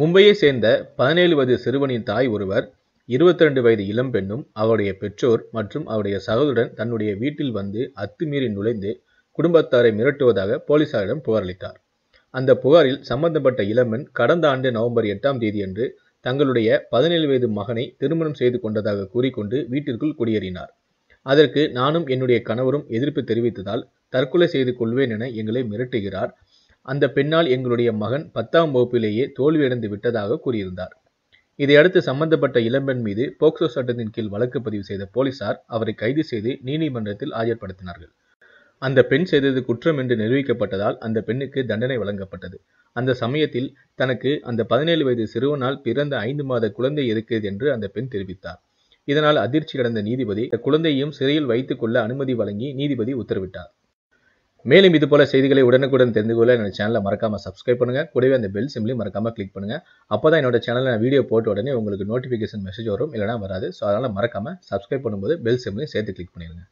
மும்பையை சேர்ந்த பதினேழு வயது சிறுவனின் தாய் ஒருவர் இருபத்தி ரெண்டு வயது இளம்பெண்ணும் அவருடைய பெற்றோர் மற்றும் அவருடைய சகோதரன் தன்னுடைய வீட்டில் வந்து அத்துமீறி நுழைந்து குடும்பத்தாரை மிரட்டுவதாக போலீசாரிடம் புகாரளித்தார் அந்த புகாரில் சம்பந்தப்பட்ட இளம்பெண் கடந்த ஆண்டு நவம்பர் எட்டாம் தேதியன்று தங்களுடைய பதினேழு வயது மகனை திருமணம் செய்து கொண்டதாக கூறிக்கொண்டு வீட்டிற்குள் குடியேறினார் அதற்கு நானும் என்னுடைய கணவரும் எதிர்ப்பு தெரிவித்ததால் தற்கொலை செய்து கொள்வேன் என எங்களை மிரட்டுகிறார் அந்த பெண்ணால் எங்களுடைய மகன் பத்தாம் வகுப்பிலேயே தோல்வியடைந்து விட்டதாக கூறியிருந்தார் இதையடுத்து சம்பந்தப்பட்ட இளம்பெண் மீது போக்சோ சட்டத்தின் கீழ் வழக்கு பதிவு செய்த போலீசார் அவரை கைது செய்து நீதிமன்றத்தில் ஆஜர்படுத்தினார்கள் அந்த பெண் செய்தது குற்றம் என்று நிரூபிக்கப்பட்டதால் அந்த பெண்ணுக்கு தண்டனை வழங்கப்பட்டது அந்த சமயத்தில் தனக்கு அந்த பதினேழு வயது சிறுவனால் பிறந்த ஐந்து மாத குழந்தை இருக்கிறது என்று அந்த பெண் தெரிவித்தார் இதனால் அதிர்ச்சி அடைந்த நீதிபதி குழந்தையையும் சிறையில் வைத்துக் கொள்ள அனுமதி வழங்கி நீதிபதி உத்தரவிட்டார் மேலும் இது போல செய்திகளை உடனுக்குடன் தெரிந்து கொள்ள என்னோட சேனலை மறக்காமல் சப்ஸ்கிரைப் பண்ணுங்க கூடவே அந்த பெல் சிம்லையும் மறக்காமல் கிளிக் பண்ணுங்கள் அப்போ தான் என்னோட சேனலில் நான் வீடியோ போட்ட உடனே உங்களுக்கு நோட்டிஃபிகேஷன் மெசேஜ் வரும் இல்லைனா வராது ஸோ அதனால் மறக்காம சப்ஸ்கிரைப் பண்ணும்போது பெல் சிம்லையும் சேர்த்து கிளிக் பண்ணிடுங்க